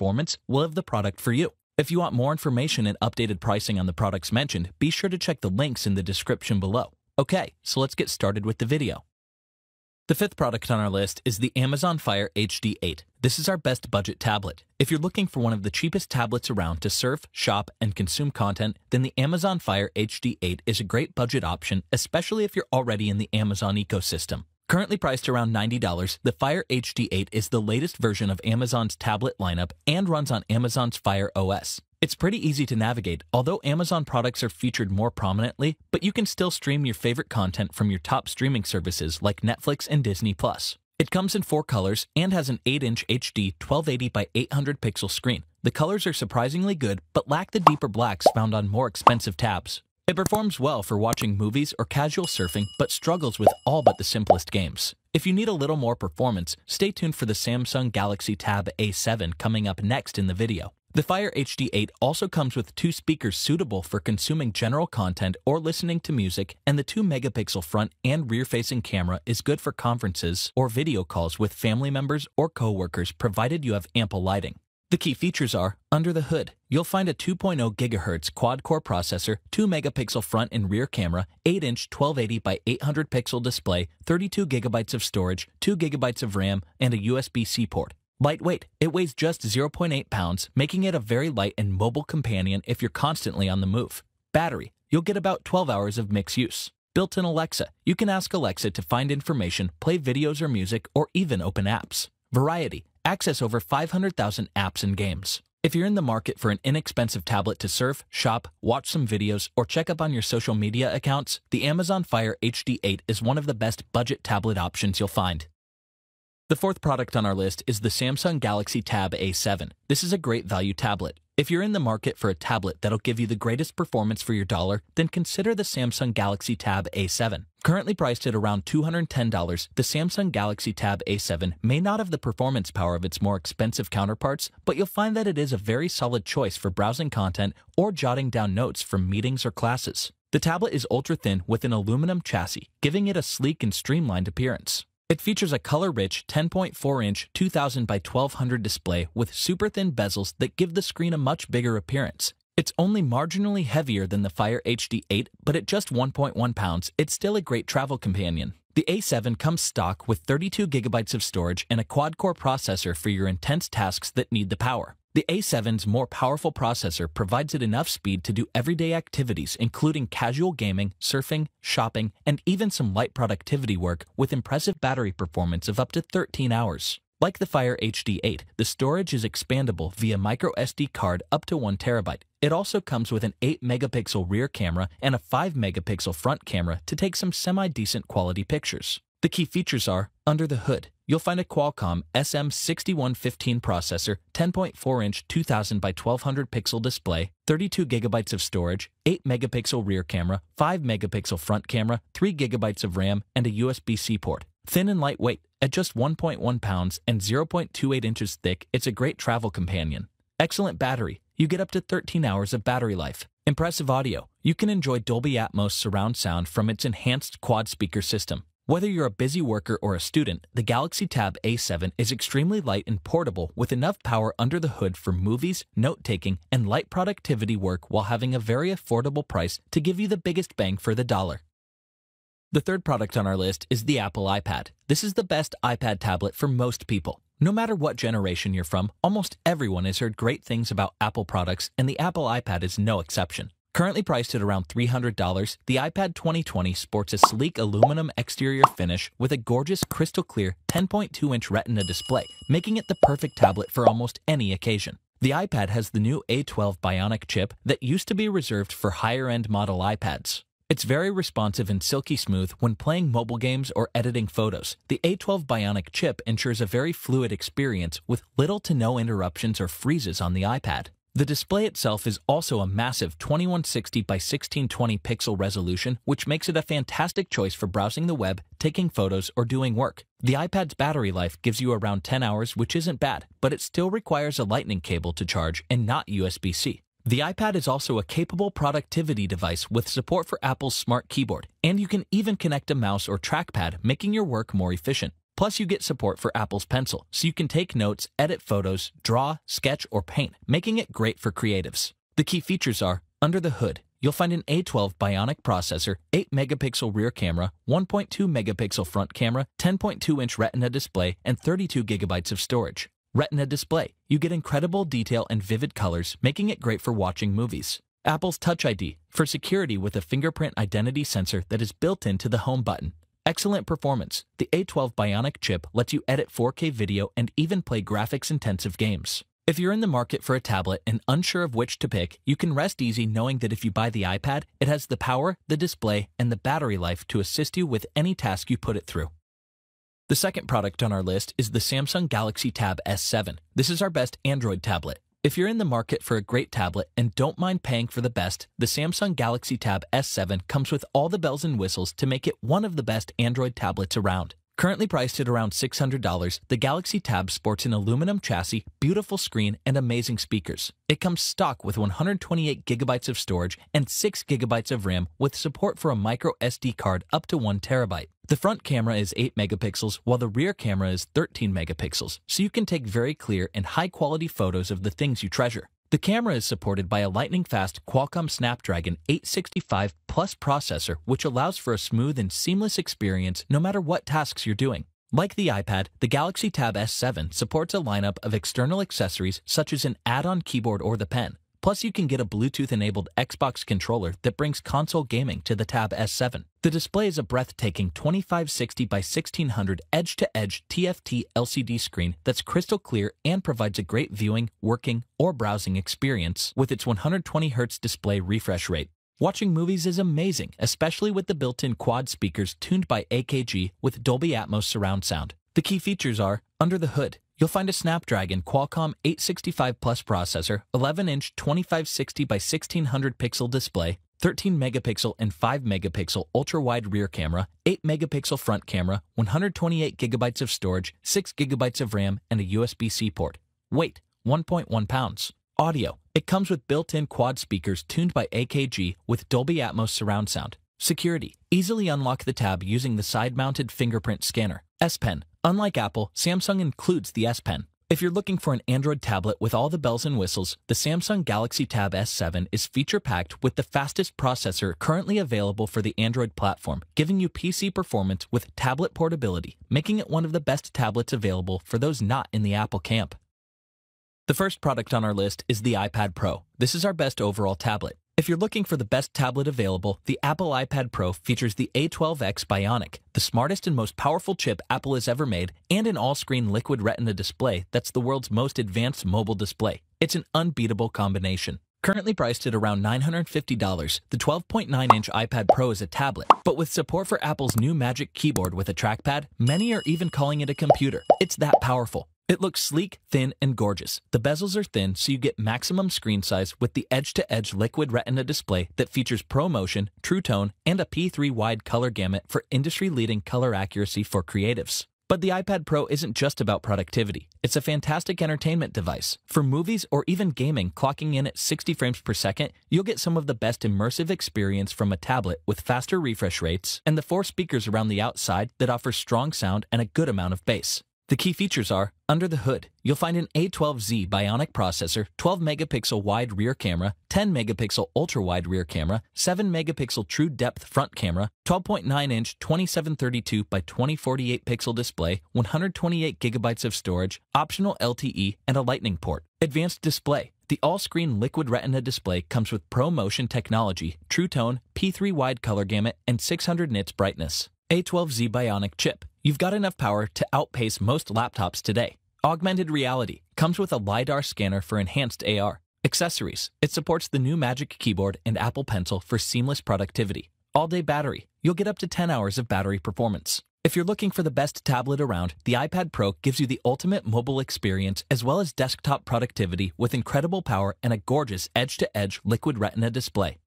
performance, we'll have the product for you. If you want more information and updated pricing on the products mentioned, be sure to check the links in the description below. Okay, so let's get started with the video. The fifth product on our list is the Amazon Fire HD8. This is our best budget tablet. If you're looking for one of the cheapest tablets around to surf, shop, and consume content, then the Amazon Fire HD8 is a great budget option, especially if you're already in the Amazon ecosystem. Currently priced around $90, the Fire HD8 is the latest version of Amazon's tablet lineup and runs on Amazon's Fire OS. It's pretty easy to navigate, although Amazon products are featured more prominently, but you can still stream your favorite content from your top streaming services like Netflix and Disney+. It comes in four colors and has an 8-inch HD 1280 x 800 pixel screen. The colors are surprisingly good, but lack the deeper blacks found on more expensive tabs. It performs well for watching movies or casual surfing, but struggles with all but the simplest games. If you need a little more performance, stay tuned for the Samsung Galaxy Tab A7 coming up next in the video. The Fire HD8 also comes with two speakers suitable for consuming general content or listening to music, and the 2 megapixel front and rear facing camera is good for conferences or video calls with family members or coworkers provided you have ample lighting. The key features are, under the hood, you'll find a 2.0 GHz quad-core processor, 2-megapixel front and rear camera, 8-inch 1280 by 800 pixel display, 32 GB of storage, 2 GB of RAM, and a USB-C port. Lightweight, it weighs just 0.8 pounds, making it a very light and mobile companion if you're constantly on the move. Battery, you'll get about 12 hours of mix use. Built-in Alexa, you can ask Alexa to find information, play videos or music, or even open apps. Variety, Access over 500,000 apps and games. If you're in the market for an inexpensive tablet to surf, shop, watch some videos, or check up on your social media accounts, the Amazon Fire HD8 is one of the best budget tablet options you'll find. The fourth product on our list is the Samsung Galaxy Tab A7. This is a great value tablet. If you're in the market for a tablet that'll give you the greatest performance for your dollar, then consider the Samsung Galaxy Tab A7. Currently priced at around $210, the Samsung Galaxy Tab A7 may not have the performance power of its more expensive counterparts, but you'll find that it is a very solid choice for browsing content or jotting down notes from meetings or classes. The tablet is ultra-thin with an aluminum chassis, giving it a sleek and streamlined appearance. It features a color-rich 10.4-inch 2000 by 1200 display with super thin bezels that give the screen a much bigger appearance. It's only marginally heavier than the Fire HD8, but at just 1.1 pounds, it's still a great travel companion. The A7 comes stock with 32 gigabytes of storage and a quad-core processor for your intense tasks that need the power. The A7's more powerful processor provides it enough speed to do everyday activities including casual gaming, surfing, shopping, and even some light productivity work with impressive battery performance of up to 13 hours. Like the Fire HD8, the storage is expandable via microSD card up to 1TB. It also comes with an 8-megapixel rear camera and a 5-megapixel front camera to take some semi-decent quality pictures. The key features are under the hood, you'll find a Qualcomm SM6115 processor, 10.4-inch 2000 by 1200 pixel display, 32 gigabytes of storage, 8 megapixel rear camera, 5 megapixel front camera, 3 gigabytes of RAM, and a USB-C port. Thin and lightweight, at just 1.1 pounds and 0.28 inches thick, it's a great travel companion. Excellent battery, you get up to 13 hours of battery life. Impressive audio, you can enjoy Dolby Atmos surround sound from its enhanced quad speaker system. Whether you're a busy worker or a student, the Galaxy Tab A7 is extremely light and portable with enough power under the hood for movies, note-taking, and light productivity work while having a very affordable price to give you the biggest bang for the dollar. The third product on our list is the Apple iPad. This is the best iPad tablet for most people. No matter what generation you're from, almost everyone has heard great things about Apple products, and the Apple iPad is no exception. Currently priced at around $300, the iPad 2020 sports a sleek aluminum exterior finish with a gorgeous crystal clear 10.2-inch retina display, making it the perfect tablet for almost any occasion. The iPad has the new A12 Bionic chip that used to be reserved for higher-end model iPads. It's very responsive and silky smooth when playing mobile games or editing photos. The A12 Bionic chip ensures a very fluid experience with little to no interruptions or freezes on the iPad. The display itself is also a massive 2160 by 1620 pixel resolution, which makes it a fantastic choice for browsing the web, taking photos, or doing work. The iPad's battery life gives you around 10 hours, which isn't bad, but it still requires a lightning cable to charge and not USB-C. The iPad is also a capable productivity device with support for Apple's Smart Keyboard, and you can even connect a mouse or trackpad, making your work more efficient. Plus, you get support for Apple's Pencil, so you can take notes, edit photos, draw, sketch, or paint, making it great for creatives. The key features are under the hood, you'll find an A12 Bionic processor, 8 megapixel rear camera, 1.2 megapixel front camera, 10.2 inch retina display, and 32 gigabytes of storage. Retina display. You get incredible detail and vivid colors, making it great for watching movies. Apple's Touch ID for security with a fingerprint identity sensor that is built into the home button. Excellent performance, the A12 Bionic chip lets you edit 4K video and even play graphics-intensive games. If you're in the market for a tablet and unsure of which to pick, you can rest easy knowing that if you buy the iPad, it has the power, the display, and the battery life to assist you with any task you put it through. The second product on our list is the Samsung Galaxy Tab S7. This is our best Android tablet. If you're in the market for a great tablet and don't mind paying for the best, the Samsung Galaxy Tab S7 comes with all the bells and whistles to make it one of the best Android tablets around. Currently priced at around $600, the Galaxy Tab sports an aluminum chassis, beautiful screen, and amazing speakers. It comes stock with 128GB of storage and 6GB of RAM with support for a micro SD card up to 1TB. The front camera is 8 megapixels while the rear camera is 13 megapixels, so you can take very clear and high quality photos of the things you treasure. The camera is supported by a lightning-fast Qualcomm Snapdragon 865 Plus processor, which allows for a smooth and seamless experience no matter what tasks you're doing. Like the iPad, the Galaxy Tab S7 supports a lineup of external accessories such as an add-on keyboard or the pen. Plus, you can get a Bluetooth-enabled Xbox controller that brings console gaming to the Tab S7. The display is a breathtaking 2560 by 1600 edge-to-edge TFT LCD screen that's crystal clear and provides a great viewing, working, or browsing experience with its 120Hz display refresh rate. Watching movies is amazing, especially with the built-in quad speakers tuned by AKG with Dolby Atmos surround sound. The key features are, under the hood, you'll find a Snapdragon Qualcomm 865 Plus processor, 11-inch 2560 by 1600 pixel display, 13 megapixel and 5 megapixel ultra wide rear camera, 8 megapixel front camera, 128 gigabytes of storage, 6 gigabytes of RAM, and a USB C port. Weight 1.1 pounds. Audio It comes with built in quad speakers tuned by AKG with Dolby Atmos surround sound. Security Easily unlock the tab using the side mounted fingerprint scanner. S Pen Unlike Apple, Samsung includes the S Pen. If you're looking for an Android tablet with all the bells and whistles, the Samsung Galaxy Tab S7 is feature-packed with the fastest processor currently available for the Android platform, giving you PC performance with tablet portability, making it one of the best tablets available for those not in the Apple camp. The first product on our list is the iPad Pro. This is our best overall tablet. If you're looking for the best tablet available, the Apple iPad Pro features the A12X Bionic, the smartest and most powerful chip Apple has ever made, and an all-screen liquid retina display that's the world's most advanced mobile display. It's an unbeatable combination. Currently priced at around $950, the 12.9-inch iPad Pro is a tablet, but with support for Apple's new Magic Keyboard with a trackpad, many are even calling it a computer. It's that powerful. It looks sleek, thin, and gorgeous. The bezels are thin, so you get maximum screen size with the edge-to-edge -edge liquid retina display that features ProMotion, True Tone, and a P3 wide color gamut for industry-leading color accuracy for creatives. But the iPad Pro isn't just about productivity. It's a fantastic entertainment device. For movies or even gaming, clocking in at 60 frames per second, you'll get some of the best immersive experience from a tablet with faster refresh rates and the four speakers around the outside that offer strong sound and a good amount of bass. The key features are, under the hood, you'll find an A12Z Bionic processor, 12 megapixel wide rear camera, 10 megapixel ultra wide rear camera, 7 megapixel true depth front camera, 12.9 inch 2732 by 2048 pixel display, 128 gigabytes of storage, optional LTE, and a lightning port. Advanced display. The all-screen liquid retina display comes with ProMotion technology, True Tone, P3 wide color gamut, and 600 nits brightness. A12Z Bionic chip. You've got enough power to outpace most laptops today. Augmented reality comes with a LiDAR scanner for enhanced AR. Accessories. It supports the new Magic Keyboard and Apple Pencil for seamless productivity. All-day battery. You'll get up to 10 hours of battery performance. If you're looking for the best tablet around, the iPad Pro gives you the ultimate mobile experience as well as desktop productivity with incredible power and a gorgeous edge-to-edge -edge liquid retina display.